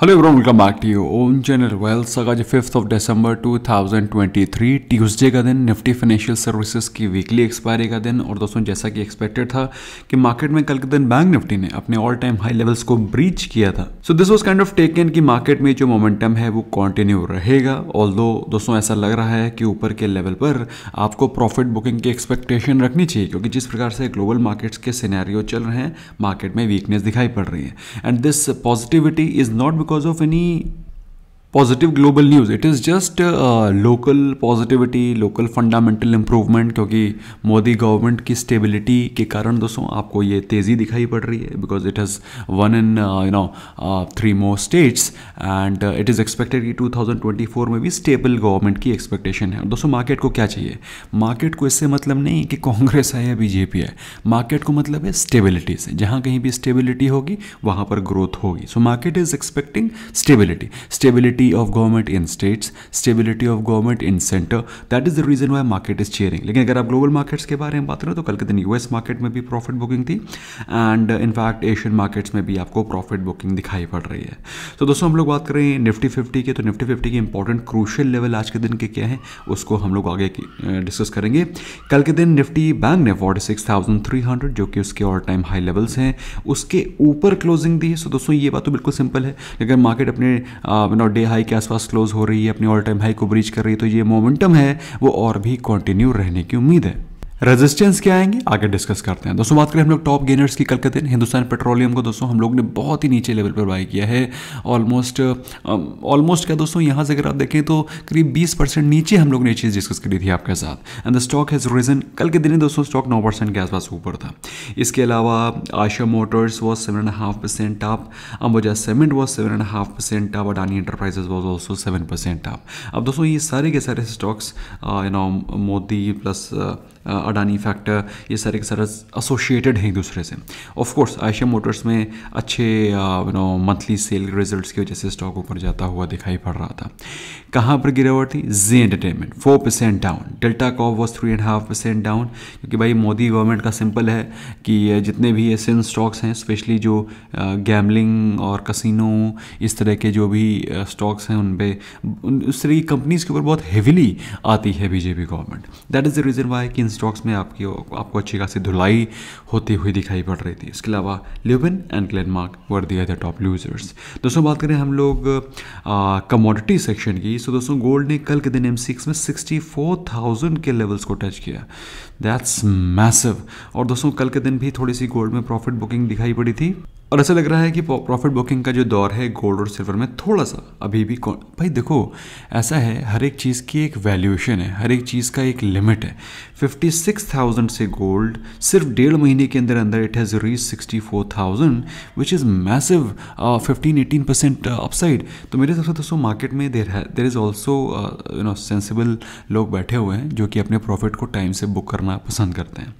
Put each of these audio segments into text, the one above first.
Hello everyone welcome back to own channel channel. Well, सगा fifth of December 2023 Tuesday का दिन Nifty financial services की weekly expiry का दिन और दोस्तों जैसा कि एक्सपेक्टेड था कि मार्केट में कल के दिन बैंक निफ्टी ने अपने ऑल टाइम हाई लेवल्स को ब्रीच किया था so this was kind of take in की मार्केट में जो मोमेंटम है वो कॉन्टिन्यू रहेगा ऑल दोस्तों ऐसा लग रहा है कि ऊपर के लेवल पर आपको प्रॉफिट बुकिंग की एक्सपेक्टेशन रखनी चाहिए क्योंकि जिस प्रकार से ग्लोबल मार्केट्स के सिनेरियो चल रहे हैं मार्केट में वीकनेस दिखाई पड़ रही है and this positivity is not because of any positive global news it is just local positivity local fundamental improvement क्योंकि मोदी गवर्नमेंट की स्टेबिलिटी के कारण दोस्तों आपको ये तेज़ी दिखाई पड़ रही है because it has won in you know three more states and it is expected कि 2024 में भी स्टेबल गवर्नमेंट की एक्सपेक्टेशन है दोस्तों मार्केट को क्या चाहिए मार्केट को इससे मतलब नहीं कि कांग्रेस है या बीजेपी है मार्केट को मतलब है स्टेबिलिटी से जहाँ कहीं भी स्टेबिलिटी होगी वहाँ पर ग्रोथ होगी so market is expecting stability stability stability of government in states stability of government in centre that is the reason why market is cheering लेकिन अगर आप ग्लोबल मार्केट्स के बारे में बात करें तो कल के दिन यूएस मार्केट में भी प्रॉफिट बुकिंग थी एंड इनफैक्ट एशियन मार्केट्स में भी आपको प्रॉफिट बुकिंग दिखाई पड़ रही है तो so, दोस्तों हम लोग बात करें निफ्टी फिफ्टी के तो निफ्टी फिफ्टी के इंपॉर्टेंट क्रूशियल लेवल आज के दिन के क्या हैं उसको हम लोग आगे डिस्कस करेंगे कल के दिन निफ्टी बैंक ने forty six thousand three hundred जो कि उसके ऑल टाइम हाई लेवल्स हैं उसके ऊपर क्लोजिंग दी है सो so, दोस्तों ये बात तो बिल्कुल सिंपल है अगर मार्केट अपने डे हाई के आसपास क्लोज हो रही है अपने ऑल टाइम हाई को ब्रीच कर रही है तो ये मोमेंटम है वो और भी कंटिन्यू रहने की उम्मीद है रेजिस्टेंस क्या आएंगे आगे डिस्कस करते हैं दोस्तों बात करें हम लोग टॉप गेनर्स की कल के दिन हिंदुस्तान पेट्रोलियम को दोस्तों हम लोग ने बहुत ही नीचे लेवल पर बाय किया है ऑलमोस्ट ऑलमोस्ट um, क्या दोस्तों यहाँ से अगर आप देखें तो करीब 20 परसेंट नीचे हम लोग ने चीज़ डिस्कस करी थी आपके साथ and the stock has risen कल के दिन ही दोस्तों स्टॉक नौ परसेंट के आसपास ऊपर था इसके अलावा आशा motors was seven and half percent आप Ambuja cement was seven and half percent आप Adani enterprises was also seven percent आप अब दोस्तों ये सारे के सारे stocks you know Modi plus Adani factor ये सारे के सारे एसोशिएटेड हैं एक दूसरे से ऑफ कोर्स आयशा मोटर्स में अच्छे you know monthly sale results की वजह से स्टॉक ऊपर जाता हुआ दिखाई पड़ रहा था कहाँ पर गिरावट थी Zee entertainment four percent down delta corp was three and half percent down क्योंकि भाई मोदी गवर्नमेंट का सिंपल है कि जितने भी ऐसे स्टॉक्स हैं स्पेशली जो गैमलिंग uh, और कसिनो इस तरह के जो भी स्टॉक्स uh, हैं उन पर उस तरह की कंपनीज़ के ऊपर बहुत हेविली आती है BJP government that is the reason why कि इन स्टॉक्स बॉक्स में आपकी आपको अच्छी खासी धुलाई होती हुई दिखाई पड़ रही थी इसके अलावा ल्यूबिन एंड ग्लेनमार्क वर दिया थे टॉप लूजर्स दोस्तों बात करें हम लोग कमोडिटी सेक्शन की सो दोस्तों गोल्ड ने कल के दिन एम में सिक्सटी फोर थाउजेंड के लेवल्स को टच किया दैट्स मैसिव और दोस्तों कल के दिन भी थोड़ी सी गोल्ड में प्रॉफिट बुकिंग दिखाई पड़ी थी और ऐसा लग रहा है कि प्रॉफिट बुकिंग का जो दौर है गोल्ड और सिल्वर में थोड़ा सा अभी भी कौन भाई देखो ऐसा है हर एक चीज़ की एक वैल्यूएशन है हर एक चीज़ का एक लिमिट है 56,000 से गोल्ड सिर्फ डेढ़ महीने के अंदर अंदर it has reach 64,000 which is massive fifteen eighteen percent upside तो मेरे हिसाब से दोस्तों मार्केट में देर है there is also you know sensible लोग बैठे हुए हैं जो कि अपने प्रॉफिट को टाइम से बुक करना पसंद करते हैं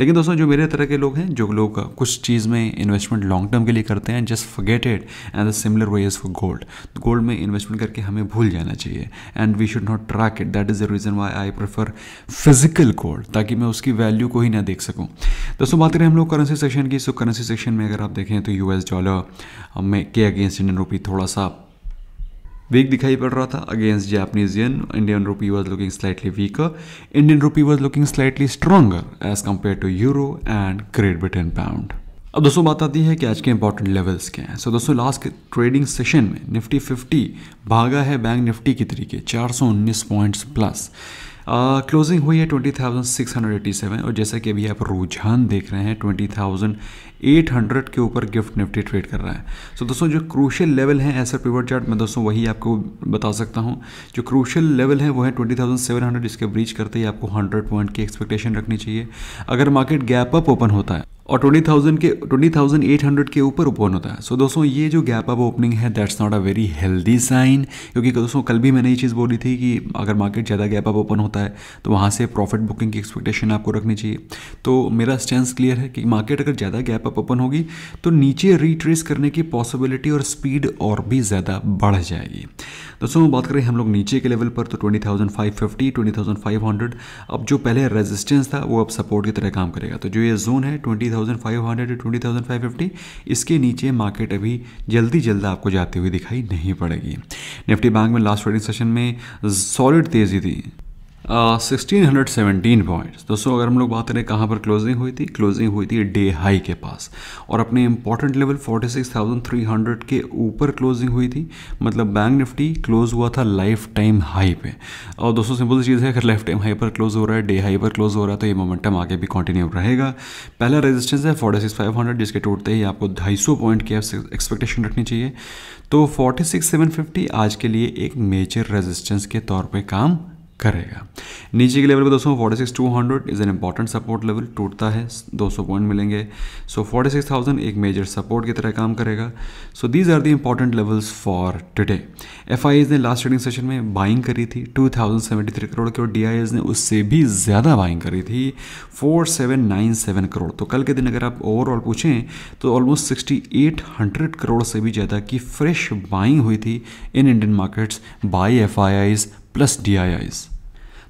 लेकिन दोस्तों जो मेरे तरह के लोग हैं जो लोग कुछ चीज़ में इन्वेस्टमेंट लॉन्ग टर्म के लिए करते हैं just forget it and the similar way is for gold gold में इन्वेस्टमेंट करके हमें भूल जाना चाहिए and we should not track it that is the reason why I prefer physical gold ताकि मैं उसकी वैल्यू को ही ना देख सकूँ दोस्तों बात करें हम लोग करेंसी सेक्शन की सो करेंसी सेक्शन में अगर आप देखें तो यू डॉलर में के अगेंस्ट इंडियन रुपी थोड़ा सा वीक दिखाई पड़ रहा था against Japanese yen Indian rupee was looking slightly weaker Indian rupee was looking slightly stronger as compare to euro and Great Britain pound अब दोस्तों बात आती है कि आज के इंपॉर्टेंट लेवल्स क्या हैं सो दोस्तों लास्ट ट्रेडिंग सेशन में निफ्टी 50 भागा है बैंक निफ्टी की तरीके 419 पॉइंट्स प्लस क्लोजिंग हुई है 20,687 और जैसा कि अभी आप रुझान देख रहे हैं 20,800 के ऊपर गिफ्ट निफ्टी ट्रेड कर रहा है सो so, दोस्तों जो क्रूशियल लेवल है ऐसा पिवट चार्ट मैं दोस्तों वही आपको बता सकता हूँ जो क्रूशियल लेवल है वो है 20,700 इसके ब्रीच करते ही आपको 100 पॉइंट की एक्सपेक्टेशन रखनी चाहिए अगर मार्केट गैप अप ओपन होता है और 20,000 के 20,800 के ऊपर ओपन होता है सो so, दोस्तों ये जो गैप अप ओपनिंग है that's not a very healthy sign क्योंकि दोस्तों कल भी मैंने ये चीज़ बोली थी कि अगर मार्केट ज़्यादा गैप अप ओपन होता होता है तो वहाँ से प्रॉफिट बुकिंग की एक्सपेक्टेशन आपको रखनी चाहिए तो मेरा स्टैंड क्लियर है कि मार्केट अगर ज़्यादा गैप अप ओपन होगी तो नीचे रिट्रेस करने की पॉसिबिलिटी और स्पीड और भी ज़्यादा बढ़ जाएगी दोस्तों बात करें हम लोग नीचे के लेवल पर तो ट्वेंटी थाउजेंड अब जो पहले रेजिस्टेंस था वो अब सपोर्ट की तरह काम करेगा तो जो ये जोन है ट्वेंटी थाउजेंड इसके नीचे मार्केट अभी जल्दी जल्दी आपको जाती हुई दिखाई नहीं पड़ेगी निफ्टी बैंक में लास्ट ट्रेडिंग सेशन में सॉलिड तेज़ी थी सिक्सटीन हंड्रेड सेवेंटीन पॉइंट्स दोस्तों अगर हम लोग बात करें कहाँ पर क्लोजिंग हुई थी क्लोजिंग हुई थी डे हाई के पास और अपने important level forty six thousand three hundred के ऊपर क्लोजिंग हुई थी मतलब बैंक निफ्टी क्लोज हुआ था लाइफ टाइम हाई पे और दोस्तों सिंपल सी चीज़ है अगर लाइफ टाइम हाई पर क्लोज हो रहा है डे हाई पर क्लोज हो रहा है तो ये मोमेंटम आगे भी कंटिन्यू रहेगा पहला रेजिस्टेंस है फोर्टी सिक्स फाइव हंड्रेड जिसके टूटते ही आपको ढाई सौ पॉइंट की एक्सपेक्टेशन रखनी चाहिए तो फोर्टी सिक्स सेवन फिफ्टी आज के लिए एक मेजर रेजिस्टेंस के तौर पर काम करेगा नीचे के लेवल पे दोस्तों forty six two hundred is an important support level टूटता है 200 पॉइंट मिलेंगे सो फोर्टी सिक्स थाउजेंड एक मेजर सपोर्ट की तरह काम करेगा so these are the important levels for today F I Is ने लास्ट ट्रेडिंग सेशन में बाइंग करी थी two thousand seventy three crore की और डी आई एज ने उससे भी ज़्यादा बाइंग करी थी four seven nine seven crore तो कल के दिन अगर आप ओवरऑल पूछें तो almost sixty eight hundred crore से भी ज़्यादा की फ्रेश बाइंग हुई थी in Indian markets by F I Is plus D I Is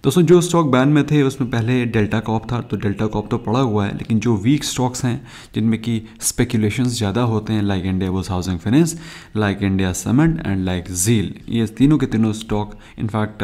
दोस्तों जो स्टॉक बैन में थे उसमें पहले डेल्टा कॉप था तो डेल्टा कॉप तो पड़ा हुआ है लेकिन जो वीक स्टॉक्स हैं जिनमें कि स्पेकुलेशन ज़्यादा होते हैं like Indiabulls housing finance like India cements and like Zeel ये तीनों के तीनों स्टॉक इनफैक्ट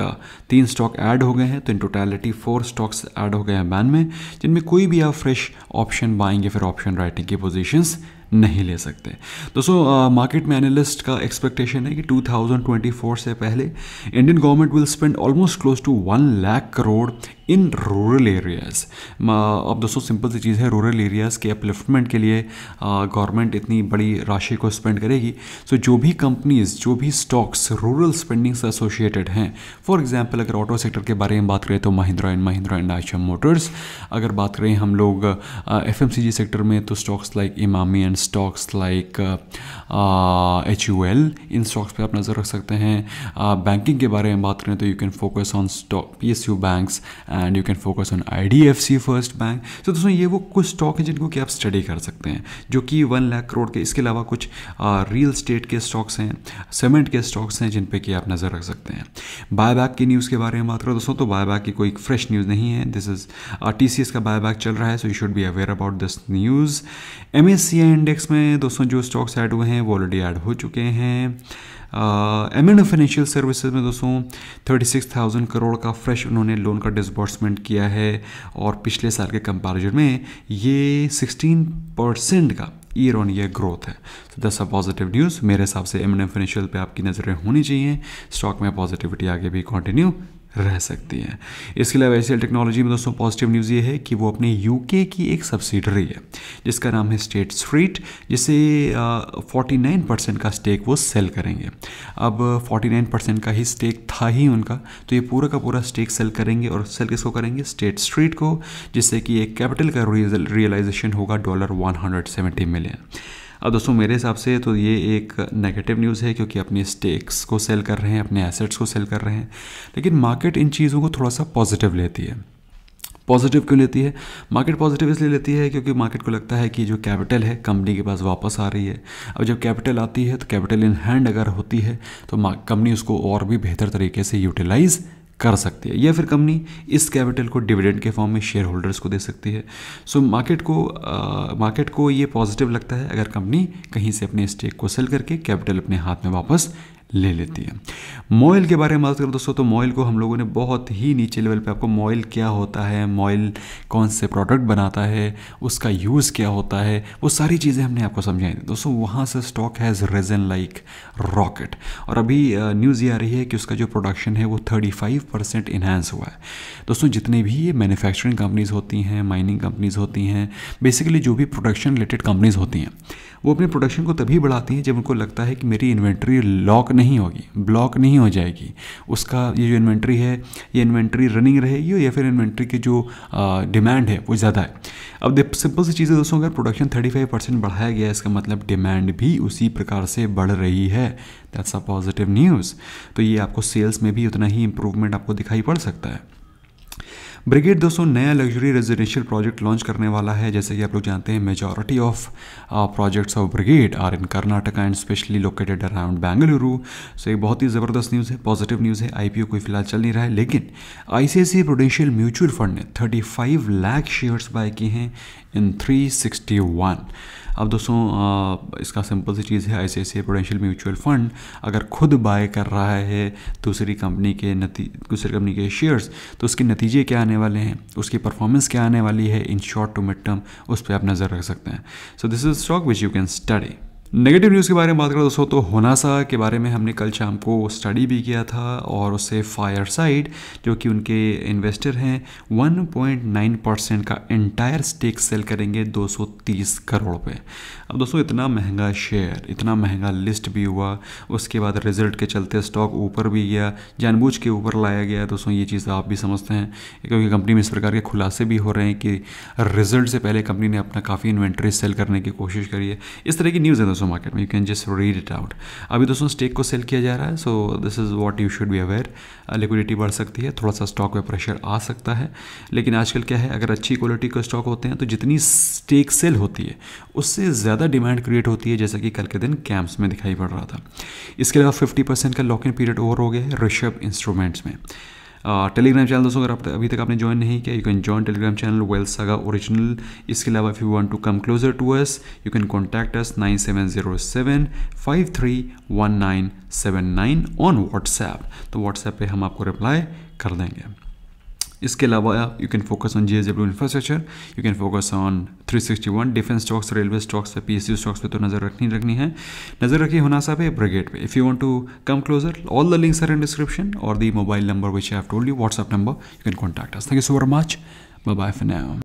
तीन स्टॉक ऐड हो गए हैं तो in totality four stocks add हो गए हैं बैन में जिनमें कोई भी आप फ्रेश ऑप्शन बाइंग या फिर ऑप्शन राइटिंग की पोजिशंस नहीं ले सकते दोस्तों मार्केट uh, में एनालिस्ट का एक्सपेक्टेशन है कि 2024 से पहले Indian government will spend almost close to one lakh crore in rural areas अब दोस्तों सिंपल सी चीज़ है रूरल एरियाज़ के अपलिफ्टमेंट के लिए गवर्नमेंट uh, इतनी बड़ी राशि को स्पेंड करेगी सो so, जो भी कंपनीज़ जो भी स्टॉक्स रूरल स्पेंडिंग से एसोसिएटेड हैं फॉर एग्जाम्पल अगर ऑटो सेक्टर के बारे में बात करें तो Mahindra and Mahindra and Eicher motors अगर बात करें हम लोग एफ uh, सेक्टर में तो stocks like Emami and stocks like H U L इन स्टॉक्स पर आप नज़र रख सकते हैं बैंकिंग के बारे में बात करें तो you can focus on stock P S U banks and you can focus on I D F C first bank तो दोस्तों ये वो कुछ स्टॉक हैं जिनको कि आप स्टडी कर सकते हैं जो कि वन लाख करोड़ के इसके अलावा कुछ रियल स्टेट के स्टॉक्स हैं सीमेंट के स्टॉक्स हैं जिन पर कि आप नज़र रख सकते हैं बायबैक की न्यूज़ के बारे में बात करो दोस्तों तो बाय बैक की कोई फ्रेश न्यूज़ नहीं है this is T C S का बैक चल रहा है so you should be aware about this news M S C and index में दोस्तों जो स्टॉक्स ऐड हुए हैं वो ऑलरेडी ऐड हो चुके हैं एम एंड फाइनेंशियल सर्विसेज में दोस्तों 36,000 करोड़ का फ्रेश उन्होंने लोन का डिसबर्समेंट किया है और पिछले साल के कंपैरिजन में ये 16 परसेंट का ईयर ऑन ईयर ग्रोथ है तो दस अ पॉजिटिव न्यूज़ मेरे हिसाब से एम एंड फाइनेंशियल पर आपकी नज़रें होनी चाहिए स्टॉक में पॉजिटिविटी आगे भी कंटिन्यू रह सकती है इसके अलावा एस टेक्नोलॉजी में दोस्तों पॉजिटिव न्यूज़ ये है कि वो अपने यूके की एक सब्सिडरी है जिसका नाम है स्टेट स्ट्रीट जिसे नाइन परसेंट का स्टेक वो सेल करेंगे अब नाइन परसेंट का ही स्टेक था ही उनका तो ये पूरा का पूरा स्टेक सेल करेंगे और सेल किसको करेंगे स्टेट स्ट्रीट को जिससे कि एक कैपिटल का रियलाइजेशन होगा डॉलर सेवेंटी मिलियन अब दोस्तों मेरे हिसाब से तो ये एक नेगेटिव न्यूज़ है क्योंकि अपने स्टेक्स को सेल कर रहे हैं अपने एसेट्स को सेल कर रहे हैं लेकिन मार्केट इन चीज़ों को थोड़ा सा पॉजिटिव लेती है पॉजिटिव क्यों लेती है मार्केट पॉजिटिव इसलिए लेती है क्योंकि मार्केट को लगता है कि जो कैपिटल है कंपनी के पास वापस आ रही है अब जब कैपिटल आती है तो कैपिटल इन हैंड अगर होती है तो कंपनी उसको और भी बेहतर तरीके से यूटिलाइज़ कर सकती है या फिर कंपनी इस कैपिटल को डिविडेंड के फॉर्म में शेयर होल्डर्स को दे सकती है सो so, मार्केट को मार्केट uh, को ये पॉजिटिव लगता है अगर कंपनी कहीं से अपने स्टेक को सेल करके कैपिटल अपने हाथ में वापस ले लेती है मोइल के बारे में बात करें दोस्तों तो मोइल को हम लोगों ने बहुत ही नीचे लेवल पे आपको मोइल क्या होता है मोइल कौन से प्रोडक्ट बनाता है उसका यूज़ क्या होता है वो सारी चीज़ें हमने आपको समझाई थी दोस्तों वहाँ से stock has risen like rocket और अभी न्यूज़ ये आ रही है कि उसका जो प्रोडक्शन है वो थर्टी फाइव परसेंट इन्हांस हुआ है दोस्तों जितने भी ये मैन्युफैक्चरिंग कंपनीज़ होती हैं माइनिंग कंपनीज़ होती हैं बेसिकली जो भी प्रोडक्शन रिलेटेड कंपनीज़ होती हैं वो अपने प्रोडक्शन को तभी बढ़ाती हैं जब उनको लगता है कि मेरी इन्वेंट्री लॉक नहीं होगी ब्लॉक नहीं हो जाएगी उसका ये जो इन्वेंट्री है ये इन्वेंट्री रनिंग रहेगी या फिर इन्वेंट्री की जो डिमांड है वो ज़्यादा है अब सिंपल सी चीज़ें दोस्तों अगर प्रोडक्शन थर्टी फाइव परसेंट बढ़ाया गया इसका मतलब डिमांड भी उसी प्रकार से बढ़ रही है दैट्स अ पॉजिटिव न्यूज़ तो ये आपको सेल्स में भी उतना ही इम्प्रूवमेंट आपको दिखाई पड़ सकता है ब्रिगेड दोस्तों नया लग्जरी रेजिडेंशियल प्रोजेक्ट लॉन्च करने वाला है जैसे कि आप लोग जानते हैं majority of projects of Brigade are in Karnataka and specially located around Bengaluru so एक बहुत ही ज़बरदस्त न्यूज़ है पॉजिटिव न्यूज़ है आई कोई फिलहाल चल नहीं रहा है लेकिन आई प्रोडेंशियल म्यूचुअल फंड ने फाइव लैख शेयर्स बाय किए हैं इन वन अब दोस्तों uh, इसका सिंपल सी चीज़ है I C Prudential mutual fund अगर खुद बाय कर रहा है दूसरी कंपनी के नती दूसरी कंपनी के शेयर्स तो उसके नतीजे क्या आने वाले हैं उसकी परफॉर्मेंस क्या आने वाली है in short to mid term उस पर आप नज़र रख सकते हैं so this is stock which you can study negative news के बारे में बात करें दोस्तों तो होनासा के बारे में हमने कल शाम को स्टडी भी किया था और उससे फायर साइड जो कि उनके इन्वेस्टर हैं 1.9 परसेंट का एंटायर स्टेक सेल करेंगे 230 करोड़ पे अब दोस्तों इतना महंगा शेयर इतना महंगा लिस्ट भी हुआ उसके बाद रिजल्ट के चलते स्टॉक ऊपर भी गया जानबूझ के ऊपर लाया गया दोस्तों ये चीज़ आप भी समझते हैं क्योंकि कंपनी में इस प्रकार के खुलासे भी हो रहे हैं कि रिजल्ट से पहले कंपनी ने अपना काफ़ी इन्वेंट्री सेल करने की कोशिश करी है इस तरह की न्यूज़ है दोस्तों क्रिप्टो मार्केट में you can just read it out अभी दोस्तों स्टेक को सेल किया जा रहा है so this is what you should be aware liquidity बढ़ सकती है थोड़ा सा स्टॉक में प्रेशर आ सकता है लेकिन आजकल क्या है अगर अच्छी क्वालिटी के स्टॉक होते हैं तो जितनी स्टेक सेल होती है उससे ज़्यादा डिमांड क्रिएट होती है जैसा कि कल के दिन कैंप्स में दिखाई पड़ रहा था इसके अलावा फिफ्टी परसेंट का लॉक इन पीरियड ओवर हो गया है ऋषभ इंस्ट्रूमेंट्स में टेलीग्राम चैनल दोस्तों अगर आप अभी तक आपने ज्वाइन नहीं किया you can join Telegram channel well सगा ओरिजिनल इसके अलावा if you want to come closer to us you can contact us nine seven zero seven five three one nine seven nine on WhatsApp तो WhatsApp पे हम आपको reply कर देंगे इसके अलावा you can focus on JSW infrastructure you can focus on 361 defence stocks railway stocks पे PSU stocks पे तो नज़र रखनी रखनी है नज़र रखिए होना साहब है ब्रिगेड पे if you want to come closer all the links are in description और the mobile number which have told you WhatsApp number you can contact us thank you so very much bye bye for now